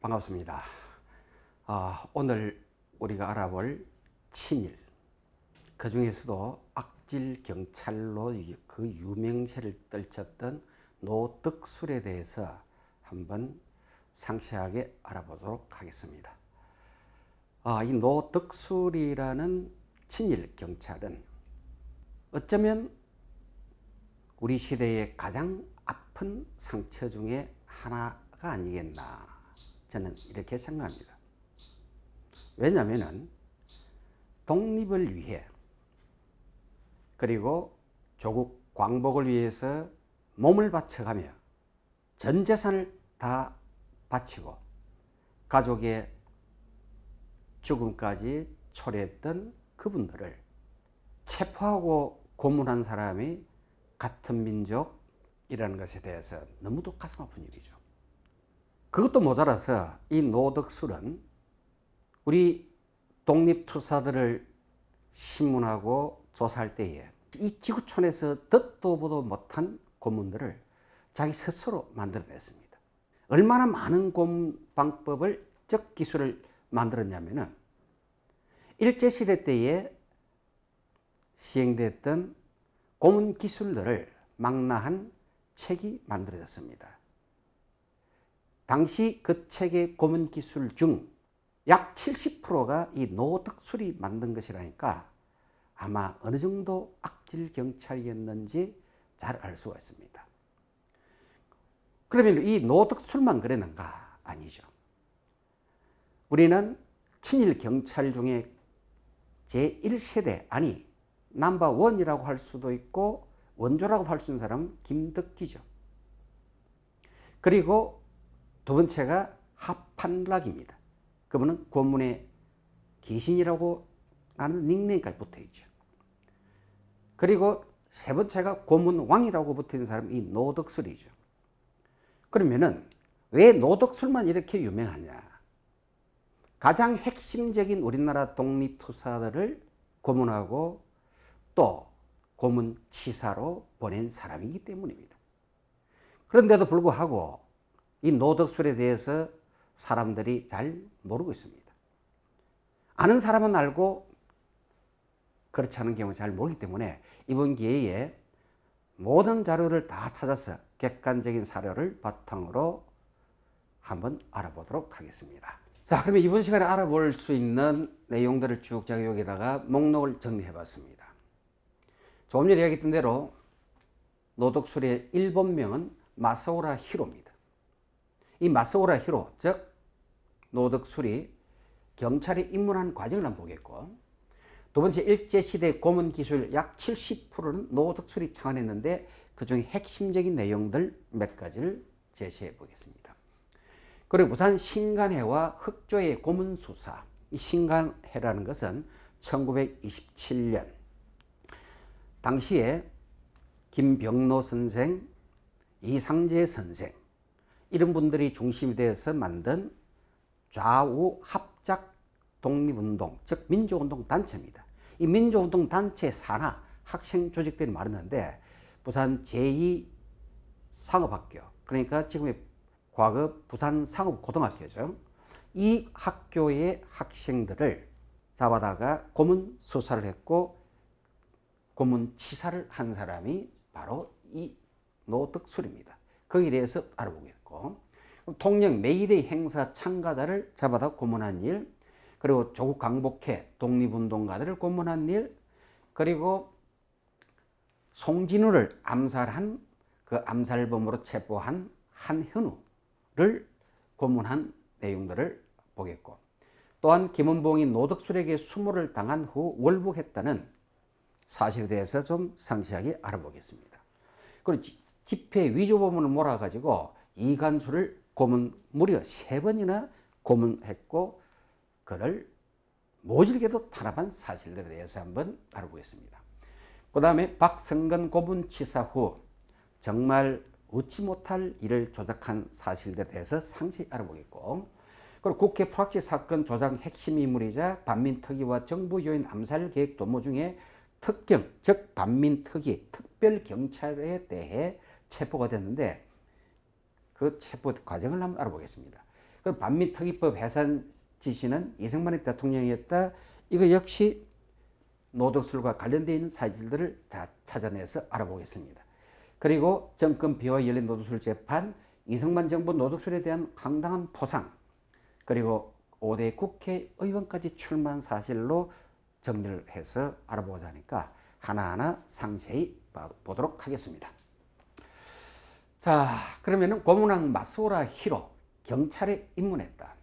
반갑습니다. 아, 오늘 우리가 알아볼 친일. 그 중에서도 악질 경찰로 그 유명세를 떨쳤던 노덕술에 대해서 한번 상세하게 알아보도록 하겠습니다. 아, 이 노덕술이라는 친일 경찰은 어쩌면 우리 시대의 가장 아픈 상처 중에 하나가 아니겠나 저는 이렇게 생각합니다. 왜냐하면 독립을 위해 그리고 조국 광복을 위해서 몸을 바쳐가며 전 재산을 다 바치고 가족의 죽음까지 초래했던 그분들을 체포하고 고문한 사람이 같은 민족이라는 것에 대해서 너무도 가슴 아픈 일이죠. 그것도 모자라서 이 노덕술은 우리 독립투사들을 신문하고 조사할 때에 이 지구촌에서 듣도 보도 못한 고문들을 자기 스스로 만들어냈습니다. 얼마나 많은 고 방법을 즉 기술을 만들었냐면은 일제시대 때에 시행됐던 고문 기술들을 망라한 책이 만들어졌습니다. 당시 그 책의 고문 기술 중 약 70%가 이 노덕술이 만든 것이라니까 아마 어느 정도 악질 경찰이었는지 잘 알 수가 있습니다. 그러면 이 노덕술만 그랬는가? 아니죠. 우리는 친일 경찰 중에 제1세대, 아니 남바 원이라고 할 수도 있고 원조라고 할 수 있는 사람은 김덕기죠. 그리고 두 번째가 하판락입니다. 그분은 권문의 기신이라고 하는 닉네임까지 붙어 있죠. 그리고 세 번째가 고문왕이라고 붙어 있는 사람이 노덕술이죠. 그러면은 왜 노덕술만 이렇게 유명하냐? 가장 핵심적인 우리나라 독립투사들을 고문하고 또 고문치사로 보낸 사람이기 때문입니다. 그런데도 불구하고 이 노덕술에 대해서 사람들이 잘 모르고 있습니다. 아는 사람은 알고 그렇지 않은 경우 잘 모르기 때문에 이번 기회에 모든 자료를 다 찾아서 객관적인 사료를 바탕으로 한번 알아보도록 하겠습니다. 자, 그러면 이번 시간에 알아볼 수 있는 내용들을 쭉 제가 여기다가 목록을 정리해 봤습니다. 조금 전에 이야기했던 대로 노독술의 일본명은 마사오라 히로입니다. 이 마사오라 히로, 즉 노독술이 경찰에 입문한 과정을 한번 보겠고 두 번째 일제시대 고문 기술 약 70%는 노독술이 창안했는데 그중 핵심적인 내용들 몇 가지를 제시해 보겠습니다. 그리고 부산 신간해와 흑조의 고문수사 이 신간해라는 것은 1927년 당시에 김병노 선생, 이상재 선생 이런 분들이 중심이 되어서 만든 좌우 합작 독립운동, 즉 민주운동 단체입니다. 이 민주운동 단체 산하 학생 조직들이 많았는데 부산 제2 상업학교, 그러니까 지금의 과거 부산 상업고등학교죠. 이 학교의 학생들을 잡아다가 고문 수사를 했고 고문 치사를 한 사람이 바로 이 노득술입니다. 거기에 대해서 알아보겠고 통영 매일의 행사 참가자를 잡아다 고문한 일 그리고 조국 강복회 독립운동가들을 고문한 일 그리고 송진우를 암살한 그 암살범으로 체포한 한현우를 고문한 내용들을 보겠고 또한 김은봉이 노덕술에게 수모를 당한 후 월북했다는 사실에 대해서 좀 상세하게 알아보겠습니다. 그리고 집회 위조범을 몰아가지고 이간수를 고문 무려 세 번이나 고문했고 그를 모질게도 탄압한 사실들에 대해서 한번 알아보겠습니다. 그 다음에 박성근 고문 치사 후 정말 웃지 못할 일을 조작한 사실들에 대해서 상세히 알아보겠고 그리고 국회 프락치 사건 조작 핵심 인물이자 반민특위와 정부 요인 암살 계획 도모 중에 특경, 즉 반민특위, 특별경찰에 대해 체포가 됐는데 그 체포 과정을 한번 알아보겠습니다. 그 반민특위법 해산 지시는 이승만 대통령이었다. 이거 역시 노동술과 관련되어 있는 사실들을 다 찾아내서 알아보겠습니다. 그리고 정권 비하 열린 노동술 재판, 이승만 정부 노동술에 대한 황당한 포상, 그리고 5대 국회의원까지 출마한 사실로 정리를 해서 알아보자 하니까 하나하나 상세히 보도록 하겠습니다. 자, 그러면 고문왕 마소라 히로 경찰에 입문했다.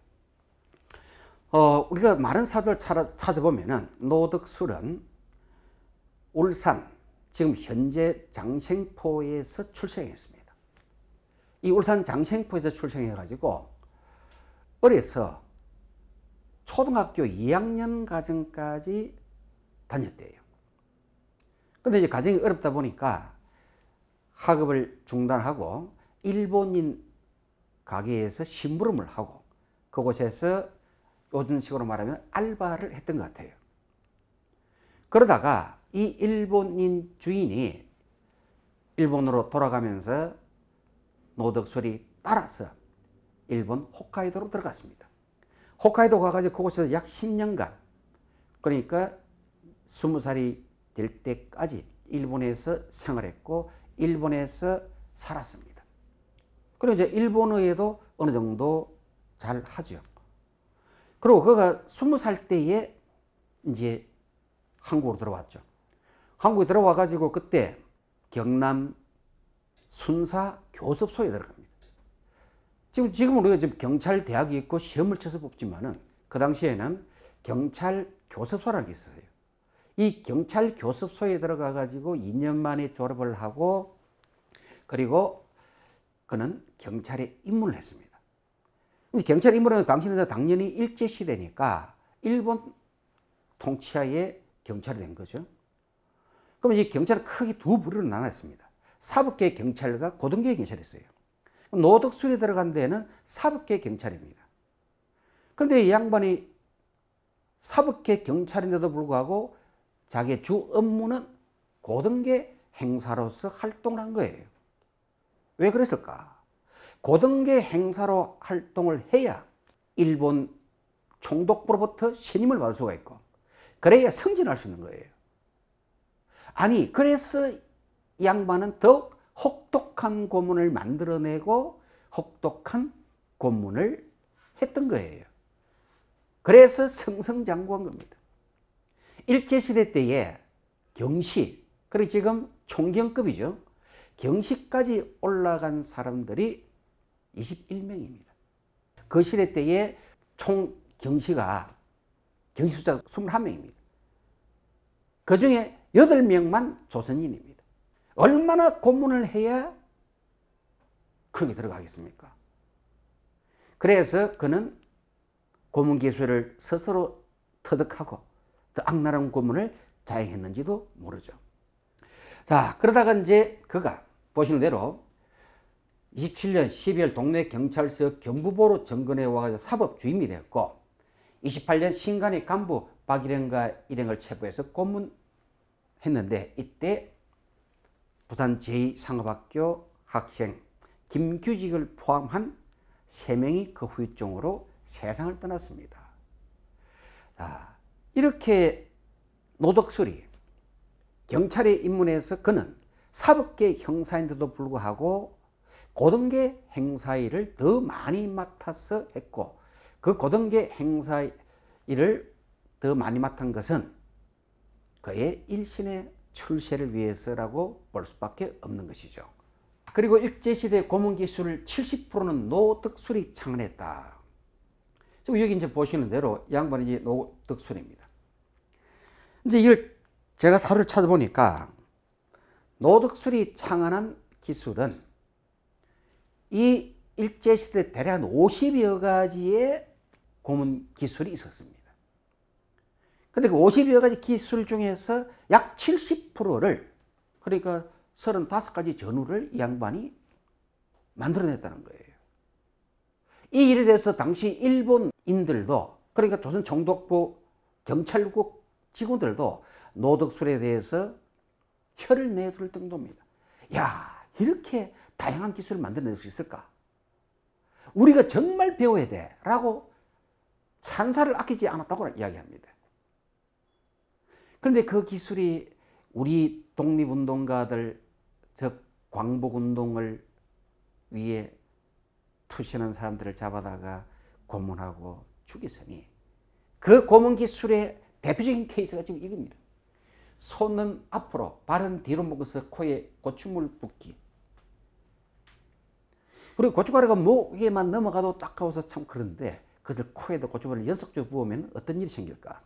어, 우리가 많은 사들 찾아보면 노덕술은 울산 지금 현재 장생포에서 출생했습니다. 이 울산 장생포에서 출생해 가지고 어려서 초등학교 2학년 가정까지 다녔대요. 근데 이제 가정이 어렵다 보니까 학업을 중단하고 일본인 가게에서 심부름을 하고 그곳에서 요즘 식으로 말하면 알바를 했던 것 같아요. 그러다가 이 일본인 주인이 일본으로 돌아가면서 노덕술이 따라서 일본 홋카이도로 들어갔습니다. 홋카이도 가가지고 그곳에서 약 10년간 그러니까 20살이 될 때까지 일본에서 생활했고 일본에서 살았습니다. 그리고 이제 일본어에도 어느 정도 잘 하죠. 그리고 그가 20살 때에 이제 한국으로 들어왔죠. 한국에 들어와 가지고 그때 경남 순사 교습소에 들어갑니다. 지금, 지금 우리가 지금 경찰 대학이 있고 시험을 쳐서 뽑지만은 그 당시에는 경찰 교습소라는 게 있었어요. 이 경찰 교습소에 들어가 가지고 2년 만에 졸업을 하고 그리고 그는 경찰에 입문을 했습니다. 근데 경찰에 입문하면 당시는 당연히 일제 시대니까 일본 통치하에 경찰이 된 거죠. 그럼 이 경찰은 크게 두 부류로 나눴습니다. 사법계 경찰과 고등계 경찰이 있어요. 노덕순이 들어간 데는 사법계 경찰입니다. 그런데 이 양반이 사법계 경찰인데도 불구하고 자기의 주 업무는 고등계 행사로서 활동을 한 거예요. 왜 그랬을까? 고등계 행사로 활동을 해야 일본 총독부로부터 신임을 받을 수가 있고 그래야 승진할 수 있는 거예요. 아니 그래서 양반은 더욱 혹독한 고문을 만들어내고 혹독한 고문을 했던 거예요. 그래서 성성장구한 겁니다. 일제시대 때에 경시, 그리고 지금 총경급이죠. 경시까지 올라간 사람들이 21명입니다. 그 시대 때에 총 경시가 경시 숫자가 21명입니다. 그 중에 8명만 조선인입니다. 얼마나 고문을 해야 크게 들어가겠습니까? 그래서 그는 고문 기술을 스스로 터득하고 더 악랄한 고문을 자행했는지도 모르죠. 자, 그러다가 이제 그가 보시는 대로 27년 12월 동네 경찰서 경부보로 정근해 와서 사법 주임이 되고 28년 신간의 간부 박일행과 일행을 체포해서 고문했는데 이때 부산 제2상업학교 학생 김규직을 포함한 3명이 그 후유증으로 세상을 떠났습니다. 아, 이렇게 노덕술이 경찰에 입문해서 그는 사법계 형사인데도 불구하고 고등계 행사 일을 더 많이 맡아서 했고 그 고등계 행사 일을 더 많이 맡은 것은 그의 일신의 출세를 위해서라고 볼 수밖에 없는 것이죠. 그리고 일제시대 고문기술을 70%는 노덕술이 창안했다. 여기 이제 보시는 대로 양반이 노덕술입니다. 이제 이걸 제가 사료를 찾아보니까 노덕술이 창안한 기술은 이 일제시대 대략 50여 가지의 고문 기술이 있었습니다. 근데 그 52여 가지 기술 중에서 약 70%를 그러니까 35가지 전후를 이 양반이 만들어냈다는 거예요. 이 일에 대해서 당시 일본인들도 그러니까 조선 정독부 경찰국 직원들도 노덕술에 대해서 혀를 내둘 정도입니다. 야 이렇게 다양한 기술을 만들어낼 수 있을까? 우리가 정말 배워야 돼 라고 찬사를 아끼지 않았다고 이야기합니다. 그런데 그 기술이 우리 독립운동가들, 즉 광복운동을 위해 투신는 사람들을 잡아다가 고문하고 죽이서니그 고문 기술의 대표적인 케이스가 지금 이겁니다. 손은 앞으로, 발은 뒤로 묶어서 코에 고추물 붓기. 그리고 고춧가루가 목에만 넘어가도 따가워서 참 그런데 그것을 코에다 고춧가루를 연속적으로 부으면 어떤 일이 생길까?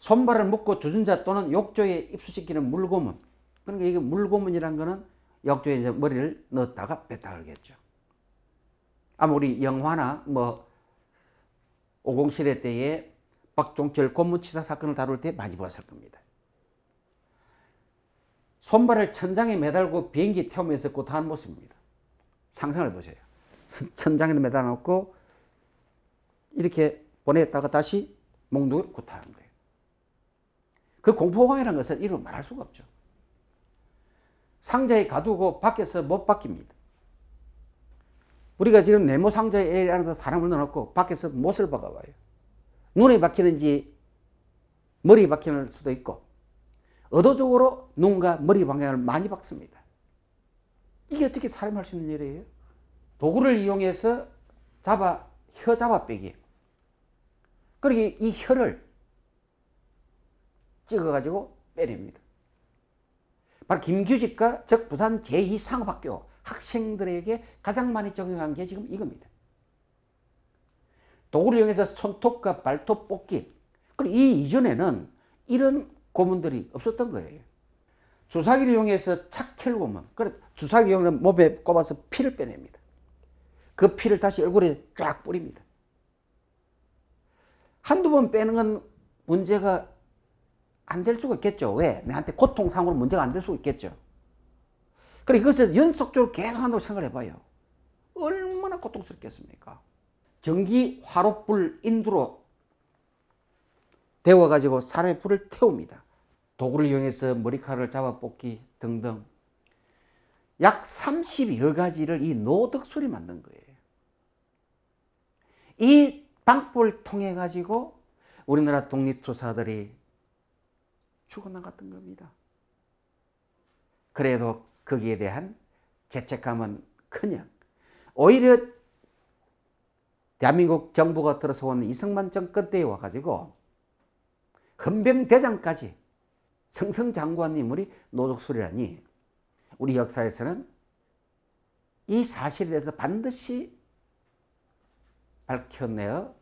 손발을 묶고 주전자 또는 욕조에 입수시키는 물고문. 그러니까 이게 물고문이란 거는 욕조에 이제 머리를 넣었다가 뺐다 그러겠죠. 아무리 영화나 뭐 507회 때에 박종철 고문치사 사건을 다룰 때 많이 보았을 겁니다. 손발을 천장에 매달고 비행기 태우면서 고타한 모습입니다. 상상을 보세요. 천장에 매달아놓고 이렇게 보냈다가 다시 목록을 고타하 거예요. 그 공포감이라는 것은 이루 말할 수가 없죠. 상자에 가두고 밖에서 못 바뀝니다. 우리가 지금 네모 상자에 A라는 사람을 넣어놓고 밖에서 못을 박아봐요. 눈에 박히는지 머리 박히는 수도 있고 의도적으로 눈과 머리 방향을 많이 박습니다. 이게 어떻게 사람 할수 있는 일이에요? 도구를 이용해서 잡아 혀 잡아 빼기. 그러게 그러니까 이 혀를 찍어가지고 때립니다. 바로 김규직과 적부산 제2상업학교 학생들에게 가장 많이 적용한 게 지금 이겁니다. 도구를 이용해서 손톱과 발톱 뽑기. 그리고 이 이전에는 이런 고문들이 없었던 거예요. 주사기를 이용해서 착혈 고문. 주사기 이용해 몸에 꼽아서 피를 빼냅니다. 그 피를 다시 얼굴에 쫙 뿌립니다. 한두 번 빼는 건 문제가 안될 수가 있겠죠. 왜? 내한테 고통상으로 문제가 안 될 수가 있겠죠. 그래, 이것을 연속적으로 계속 한다고 생각을 해봐요. 얼마나 고통스럽겠습니까? 전기 화롯불 인두로 데워가지고 사람의 불을 태웁니다. 도구를 이용해서 머리카락을 잡아 뽑기 등등. 약 30여 가지를 이 노덕술이 만든 거예요. 이 방법을 통해 가지고 우리나라 독립투사들이 죽어나갔던 겁니다. 그래도 거기에 대한 죄책감은 그냥 오히려 대한민국 정부가 들어서 온 이승만 정권 때에 와가지고 헌병대장까지 성성장관 인물이 노족술이라니 우리 역사에서는 이 사실에 대해서 반드시 밝혀내어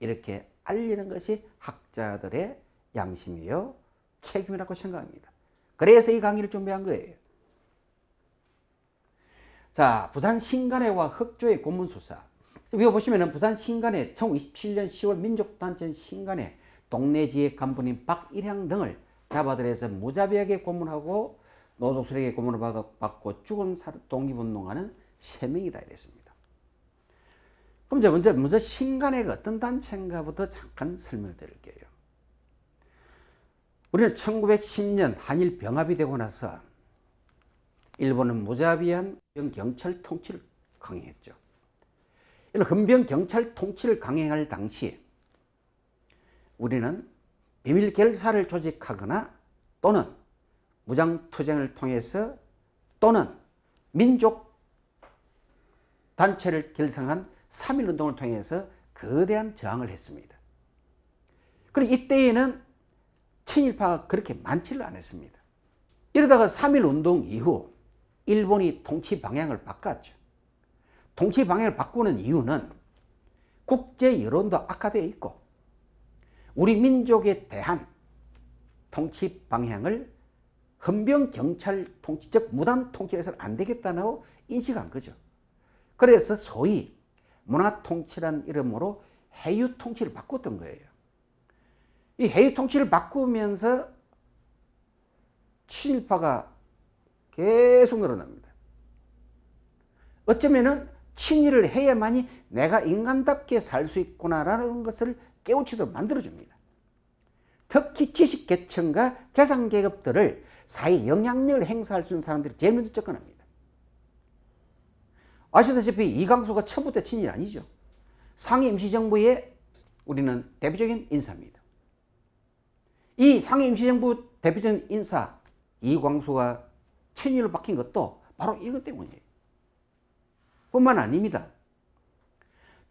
이렇게 알리는 것이 학자들의 양심이요 책임이라고 생각합니다. 그래서 이 강의를 준비한 거예요. 자, 부산 신간회와 흑조의 고문수사. 여기 보시면은 부산 신간회 1927년 10월 민족단체 신간회 동네 지역 간부인 박일향 등을 잡아들여서 무자비하게 고문하고 노동수에게 고문을 받고 죽은 독립운동하는 세명이다 이랬습니다. 그럼 이제 먼저, 먼저 신간회가 어떤 단체인가부터 잠깐 설명드릴게요. 우리는 1910년 한일 병합이 되고 나서 일본은 무자비한 경찰 통치를 강행했죠. 이런 헌병 경찰 통치를 강행할 당시 우리는 비밀 결사를 조직하거나 또는 무장투쟁을 통해서 또는 민족 단체를 결성한 3.1운동을 통해서 거대한 저항을 했습니다. 그리고 이때에는 친일파가 그렇게 많지를 않았습니다. 이러다가 3일 운동 이후 일본이 통치 방향을 바꿨죠. 통치 방향을 바꾸는 이유는 국제 여론도 악화되어 있고 우리 민족에 대한 통치 방향을 헌병 경찰 통치, 즉 무단 통치해서는 안 되겠다고 인식한 거죠. 그래서 소위 문화 통치란 이름으로 해유 통치를 바꿨던 거예요. 이 해외 통치를 바꾸면서 친일파가 계속 늘어납니다. 어쩌면은 친일을 해야만이 내가 인간답게 살 수 있구나라는 것을 깨우치도록 만들어줍니다. 특히 지식계층과 재산계급들을 사회 영향력을 행사할 수 있는 사람들이 제일 먼저 접근합니다. 아시다시피 이강수가 처부 때 친일 아니죠. 상임시정부의 우리는 대표적인 인사입니다. 이상 임시정부 대표적인 인사 이광수가 천일로 박힌 것도 바로 이것 때문이에요. 뿐만 아닙니다.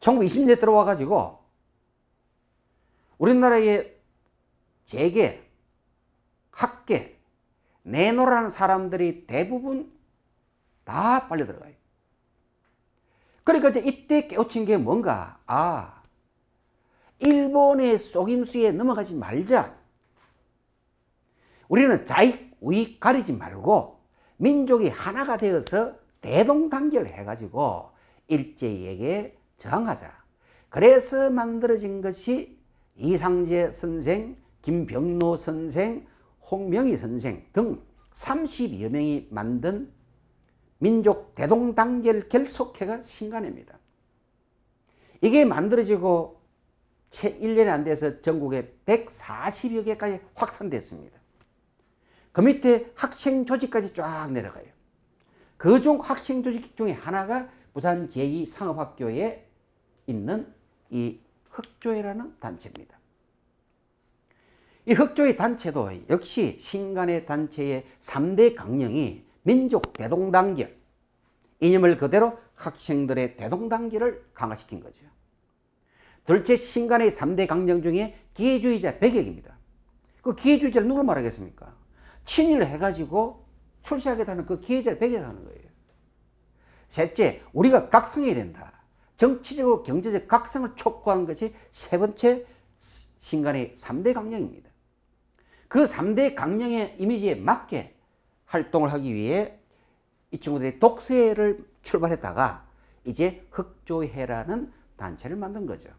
1920년대 들어와 가지고 우리나라의 재계, 학계, 내노라는 사람들이 대부분 다 빨려 들어가요. 그러니까 이제 이때 깨우친 게 뭔가, 아, 일본의 속임수에 넘어가지 말자. 우리는 자익, 우익 가리지 말고 민족이 하나가 되어서 대동단결 해가지고 일제에게 저항하자. 그래서 만들어진 것이 이상재 선생, 김병노 선생, 홍명희 선생 등 30여 명이 만든 민족 대동단결 결속회가 신간입니다. 이게 만들어지고 채 1년이 안 돼서 전국에 140여 개까지 확산됐습니다. 그 밑에 학생 조직까지 쫙 내려가요. 그 중 학생 조직 중에 하나가 부산 제2상업학교에 있는 이 흑조회라는 단체입니다. 이 흑조회 단체도 역시 신간의 단체의 3대 강령이 민족 대동단결, 이념을 그대로 학생들의 대동단결을 강화시킨 거죠. 둘째 신간의 3대 강령 중에 기회주의자 배격입니다. 그 기회주의자를 누구 말하겠습니까? 친일을 해가지고 출시하겠다는 그 기회자를 배격하는 거예요. 셋째, 우리가 각성해야 된다. 정치적으로 경제적 각성을 촉구한 것이 세 번째 신간의 3대 강령입니다. 그 3대 강령의 이미지에 맞게 활동을 하기 위해 이 친구들이 독서회를 출발했다가 이제 흑조회라는 단체를 만든 거죠.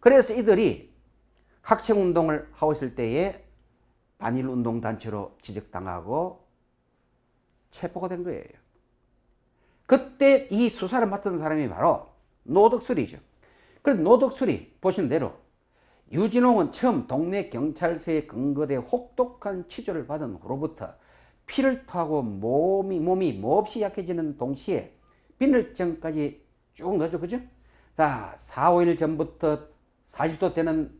그래서 이들이 학생운동을 하고 있을 때에 반일 운동 단체로 지적당하고 체포가 된 거예요. 그때 이 수사를 맡은 사람이 바로 노덕술이죠. 그래서 노덕술이 보신 대로 유진홍은 처음 동네 경찰서에 근거돼 혹독한 취조를 받은 후로부터 피를 토고 몸이 몸이 몹시 약해지는 동시에 빈혈증까지 쭉 넣죠. 그죠? 자, 4, 5일 전부터 40도 되는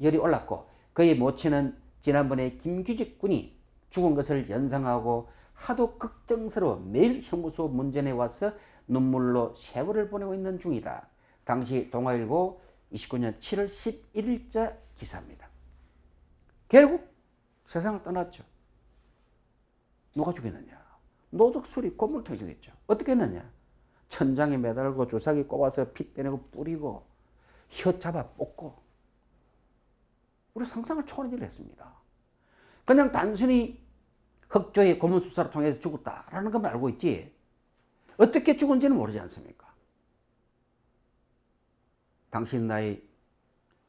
열이 올랐고 그의 모친은 지난번에 김규직 군이 죽은 것을 연상하고 하도 걱정스러워 매일 형무소 문전에 와서 눈물로 세월을 보내고 있는 중이다. 당시 동아일보 29년 7월 11일자 기사입니다. 결국 세상을 떠났죠. 누가 죽였느냐? 노덕술이 건물털 죽였죠. 어떻게 했느냐? 천장에 매달고 주사기 꼽아서 피 빼내고 뿌리고 혀 잡아 뽑고 우리 상상을 초월하기을 했습니다. 그냥 단순히 흑조의 고문 수사를 통해서 죽었다라는 것만 알고 있지 어떻게 죽은지는 모르지 않습니까? 당신 나이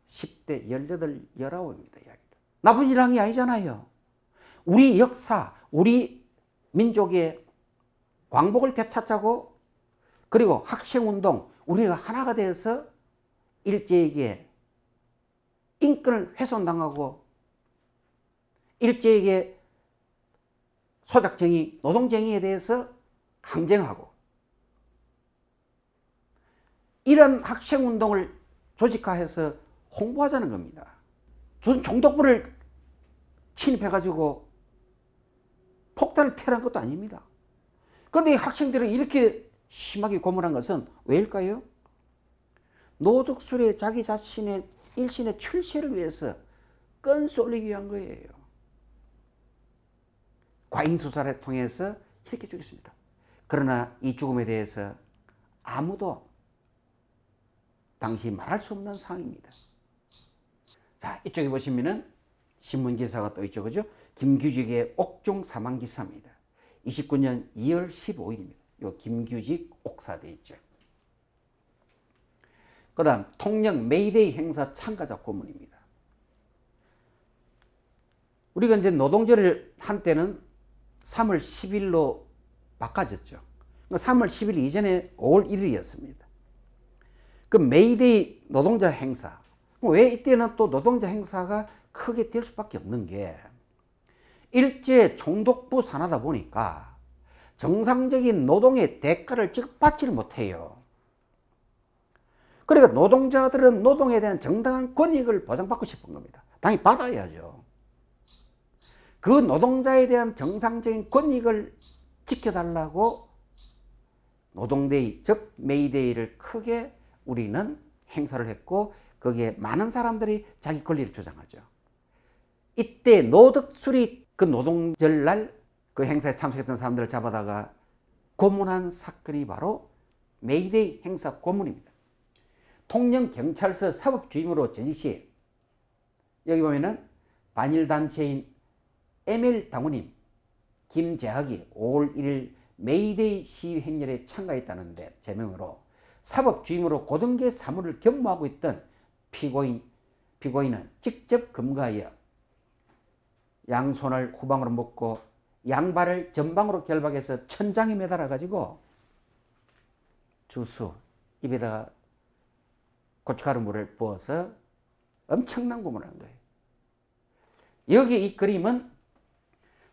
10대 18, 19입니다. 이야기다. 나쁜 일한 게 아니잖아요. 우리 역사, 우리 민족의 광복을 되찾자고 그리고 학생운동, 우리가 하나가 돼서 일제에게 인권을 훼손당하고 일제에게 소작쟁이, 노동쟁이에 대해서 항쟁하고 이런 학생운동을 조직화해서 홍보하자는 겁니다. 조선 총독부를 침입해가지고 폭탄을 테러 것도 아닙니다. 그런데 학생들을 이렇게 심하게 고문한 것은 왜일까요? 노독술에 자기 자신의 일신의 출세를 위해서 끈 쏠리기 위한 거예요. 과잉수사를 통해서 이렇게 죽였습니다. 그러나 이 죽음에 대해서 아무도 당시 말할 수 없는 상황입니다. 자, 이쪽에 보시면은 신문기사가 또 있죠. 그죠? 김규직의 옥중 사망기사입니다. 29년 2월 15일입니다. 요 김규직 옥사돼 있죠. 그 다음 통영 메이데이 행사 참가자 고문입니다. 우리가 이제 노동절을 한때는 3월 10일로 바꿔졌죠. 3월 그러니까 10일 이전에 5월 1일이었습니다. 그 메이데이 노동자 행사. 왜 이때는 또 노동자 행사가 크게 될 수밖에 없는 게 일제 총독부 산하다 보니까 정상적인 노동의 대가를 즉 받지를 못해요. 그러니까 노동자들은 노동에 대한 정당한 권익을 보장받고 싶은 겁니다. 당연히 받아야죠. 그 노동자에 대한 정상적인 권익을 지켜달라고 노동데이, 즉 메이데이를 크게 우리는 행사를 했고 거기에 많은 사람들이 자기 권리를 주장하죠. 이때 노득술이 그 노동절 날 그 행사에 참석했던 사람들을 잡아다가 고문한 사건이 바로 메이데이 행사 고문입니다. 통영경찰서 사법주임으로 전직시 여기 보면은 반일단체인 ML 당원님 김재학이 5월 1일 메이데이 시위 행렬에 참가했다는데 제명으로 사법주임으로 고등계 사무를 겸무하고 있던 피고인, 피고인은 직접 검거하여 양손을 후방으로 묶고 양발을 전방으로 결박해서 천장에 매달아 가지고 주수 입에다가 고춧가루 물을 부어서 엄청난 구멍을 한 거예요. 여기 이 그림은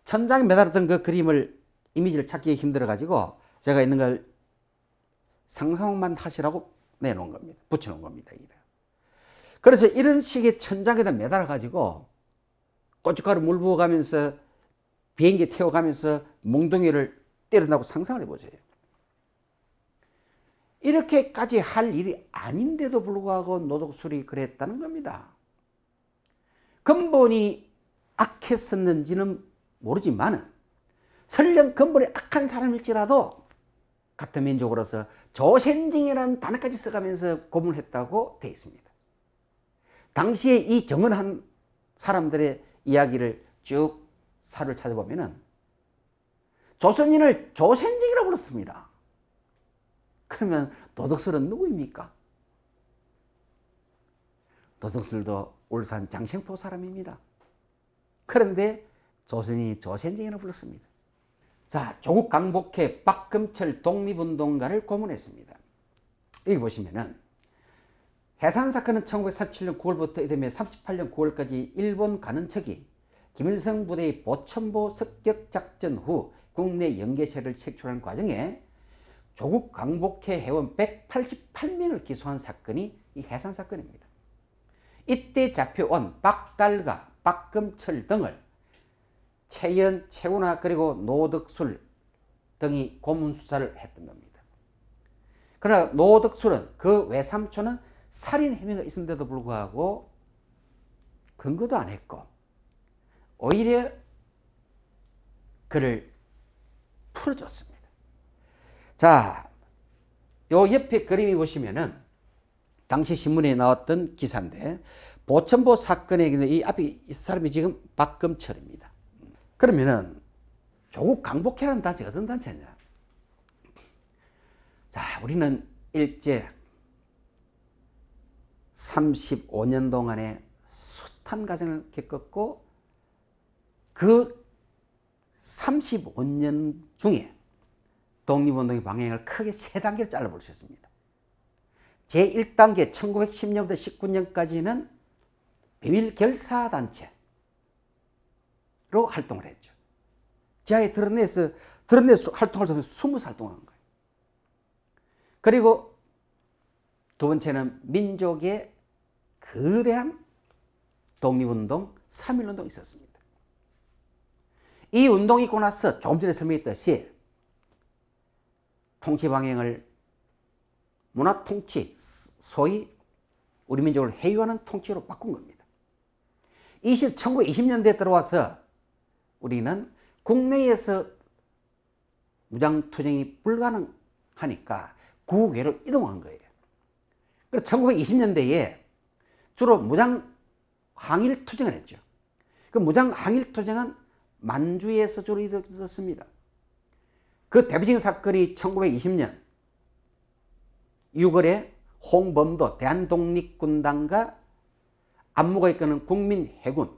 천장에 매달았던 그 그림을 이미지를 찾기 힘들어 가지고 제가 있는 걸 상상만 하시라고 내놓은 겁니다. 붙여놓은 겁니다. 그래서 이런 식의 천장에다 매달아 가지고 고춧가루 물 부어가면서 비행기 태워가면서 몽둥이를 때린다고 상상을 해보세요. 이렇게까지 할 일이 아닌데도 불구하고 노독술이 그랬다는 겁니다. 근본이 악했었는지는 모르지만 설령 근본이 악한 사람일지라도 같은 민족으로서 조센징이라는 단어까지 써가면서 고문했다고 되어 있습니다. 당시에 이 정언한 사람들의 이야기를 쭉 사를 찾아보면 조선인을 조센징이라고 그렇습니다. 그러면 도덕술은 누구입니까? 도덕술도 울산 장생포 사람입니다. 그런데 조선이 조센징이라 불렀습니다. 자, 조국 강복회 박금철 독립운동가를 고문했습니다. 여기 보시면은 해산 사건은 1937년 9월부터 이듬해 38년 9월까지 일본 가는 척이 김일성 부대의 보천보 습격작전 후 국내 연계세를 색출한 과정에 조국 광복회 회원 188명을 기소한 사건이 이 해산 사건입니다. 이때 잡혀온 박달가, 박금철 등을 최연, 최구나 그리고 노덕술 등이 고문수사를 했던 겁니다. 그러나 노덕술은 그 외삼촌은 살인 혐의가 있음에도 불구하고 근거도 안 했고 오히려 그를 풀어줬습니다. 자, 요 옆에 그림이 보시면은 당시 신문에 나왔던 기사인데 보천보 사건에 이 앞에 이 사람이 지금 박금철입니다. 그러면은 조국 강복회라는 단체가 어떤 단체냐? 자, 우리는 일제 35년 동안에 숱한 과정을 겪었고 그 35년 중에 독립운동의 방향을 크게 세 단계로 잘라볼 수 있습니다. 제1단계 1910년부터 19년까지는 비밀 결사단체로 활동을 했죠. 지하에 드러내서 드러내 활동을 하면서 20살 동을한 거예요. 그리고 두 번째는 민족의 거대한 독립운동 3.1운동이 있었습니다. 이 운동이 있고 나서 좀 전에 설명했듯이 통치 방향을 문화 통치, 소위 우리 민족을 해유하는 통치로 바꾼 겁니다. 20, 1920년대에 들어와서 우리는 국내에서 무장투쟁이 불가능하니까 국외로 이동한 거예요. 그래서 1920년대에 주로 무장 항일 투쟁을 했죠. 그 무장 항일 투쟁은 만주에서 주로 이루어졌습니다. 그 대부진 사건이 1920년 6월에 홍범도 대한독립군당과 안무가 이끄는 국민해군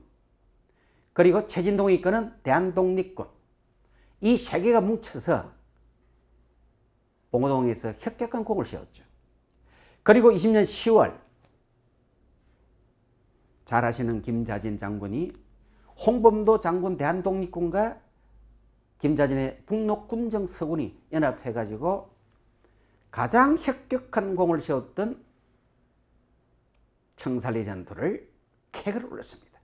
그리고 최진동이 이끄는 대한독립군 이 세 개가 뭉쳐서 봉오동에서 협격한 공을 세웠죠. 그리고 20년 10월 잘 아시는 김자진 장군이 홍범도 장군 대한독립군과 김자진의 북록군정 서군이 연합해가지고 가장 혁격한 공을 세웠던 청산리 전투를 캐그를 올렸습니다.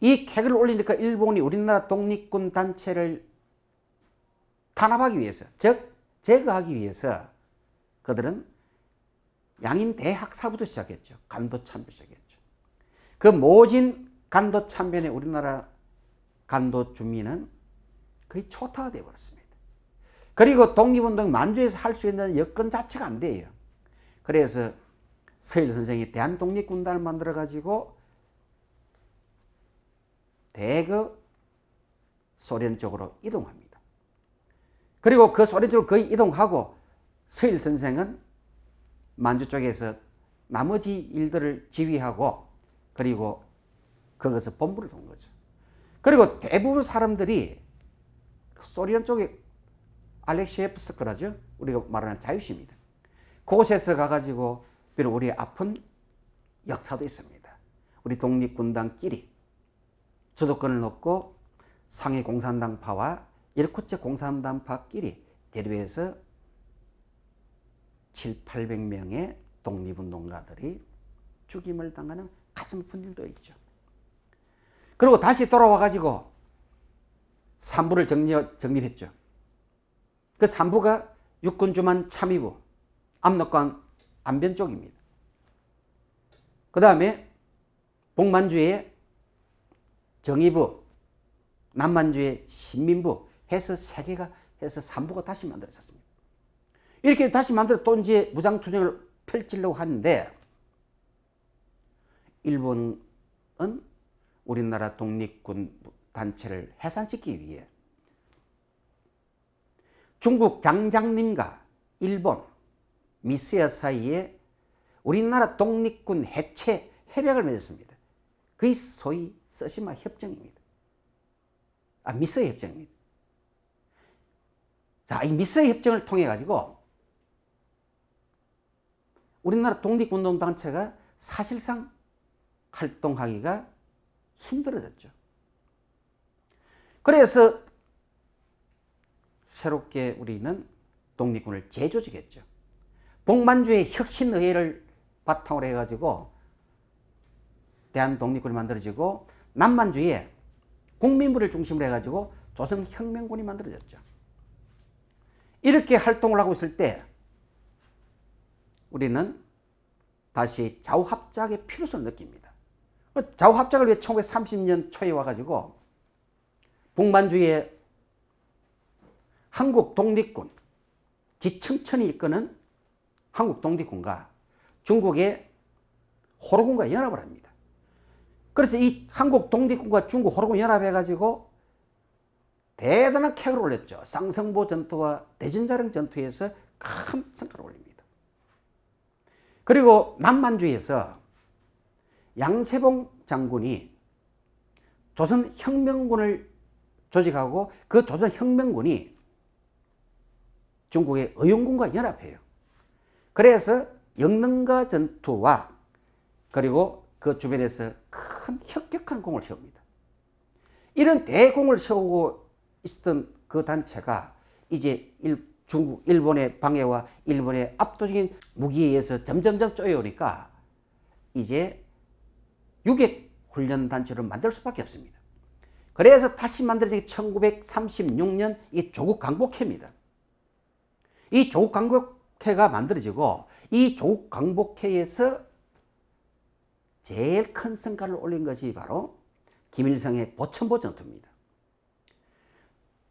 이 객을 올리니까 일본이 우리나라 독립군 단체를 탄압하기 위해서, 즉 제거하기 위해서 그들은 양인 대학사부터 시작했죠. 간도참배 시작했죠. 그 모진 간도참변에 우리나라 간도 주민은 거의 초타가되어 버렸습니다. 그리고 독립운동 만주에서 할 수 있는 여건 자체가 안 돼요. 그래서 서일 선생이 대한독립군단을 만들어가지고 대거 소련 쪽으로 이동합니다. 그리고 그 소련 쪽으로 거의 이동하고 서일 선생은 만주 쪽에서 나머지 일들을 지휘하고 그리고 그것을 본부를 둔 거죠. 그리고 대부분 사람들이 소련 쪽에 알렉시에프스크라죠 우리가 말하는 자유시입니다. 그곳에서 가가지고 비록 우리의 아픈 역사도 있습니다. 우리 독립군당끼리 주도권을 놓고 상해 공산당파와 일코체 공산당파끼리 대립해서 7, 800명의 독립운동가들이 죽임을 당하는 가슴 아픈 일도 있죠. 그리고 다시 돌아와가지고 3부를 정리, 정립했죠. 그 3부가 육군주만 참의부, 압록강 안변 쪽입니다. 그 다음에 북만주의 정의부, 남만주의 신민부 해서 세 개가 해서 3부가 다시 만들어졌습니다. 이렇게 다시 만들어 또 이제 무장투쟁을 펼치려고 하는데 일본은 우리나라 독립군 단체를 해산시키기 위해 중국 장장님과 일본, 미스야 사이에 우리나라 독립군 해체 협약을 맺었습니다. 그게 소위 서시마 협정입니다. 아, 미스야 협정입니다. 자, 이 미스야 협정을 통해 가지고 우리나라 독립운동단체가 사실상 활동하기가 힘들어졌죠. 그래서 새롭게 우리는 독립군을 재조직했죠. 복만주의 혁신의회를 바탕으로 해가지고 대한 독립군이 만들어지고 남만주의 국민부를 중심으로 해가지고 조선혁명군이 만들어졌죠. 이렇게 활동을 하고 있을 때 우리는 다시 좌우합작의 필요성을 느낍니다. 그 좌우합작을 위해 1930년 초에 와가지고 북만주의 한국 독립군, 지청천이 이끄는 한국 독립군과 중국의 호로군과 연합을 합니다. 그래서 이 한국 독립군과 중국 호로군 연합해가지고 대단한 쾌를 올렸죠. 쌍성보 전투와 대진자령 전투에서 큰 성과를 올립니다. 그리고 남만주에서 양세봉 장군이 조선 혁명군을 조직하고 그 조선혁명군이 중국의 의용군과 연합해요. 그래서 영능과 전투와 그리고 그 주변에서 큰 혁격한 공을 세웁니다. 이런 대공을 세우고 있었던 그 단체가 이제 일, 중국, 일본의 방해와 일본의 압도적인 무기에 의해서 점점점 쪼여오니까 이제 유격 훈련 단체를 만들 수밖에 없습니다. 그래서 다시 만들어진 게 1936년 이 조국 강복회입니다. 이 조국 강복회가 만들어지고 이 조국 강복회에서 제일 큰 성과를 올린 것이 바로 김일성의 보천보 전투입니다.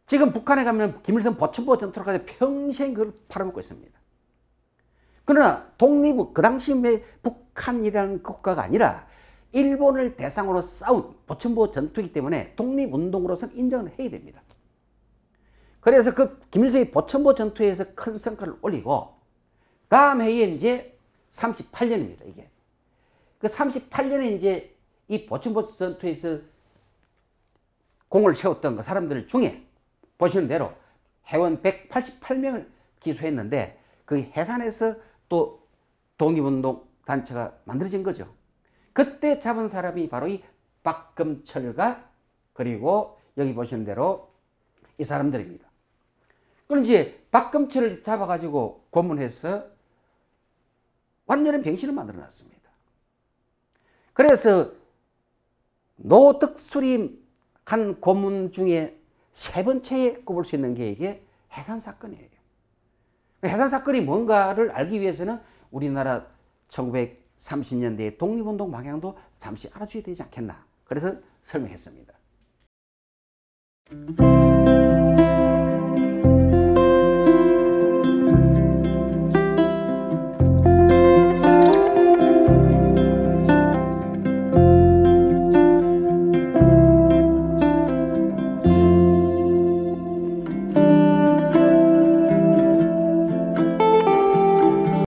지금 북한에 가면 김일성 보천보 전투를 가지고 평생 그걸 팔아먹고 있습니다. 그러나 독립, 그당시 북한이라는 국가가 아니라 일본을 대상으로 싸운 보천보 전투이기 때문에 독립운동으로서는 인정을 해야 됩니다. 그래서 그 김일성이 보천보 전투에서 큰 성과를 올리고 다음 해에 이제 38년입니다. 이게 그 38년에 이제 이 보천보 전투에서 공을 세웠던 그 사람들 중에 보시는 대로 회원 188명을 기소했는데 그 해산해서 또 독립운동 단체가 만들어진 거죠. 그때 잡은 사람이 바로 이 박금철과 그리고 여기 보시는 대로 이 사람들입니다. 그럼 이제 박금철을 잡아가지고 고문해서 완전히 병신을 만들어 놨습니다. 그래서 노득수림 한 고문 중에 세 번째에 꼽을 수 있는 게 이게 해산 사건이에요. 그 해산 사건이 뭔가를 알기 위해서는 우리나라 30년대의 독립운동 방향도 잠시 알아줘야 되지 않겠나. 그래서 설명했습니다.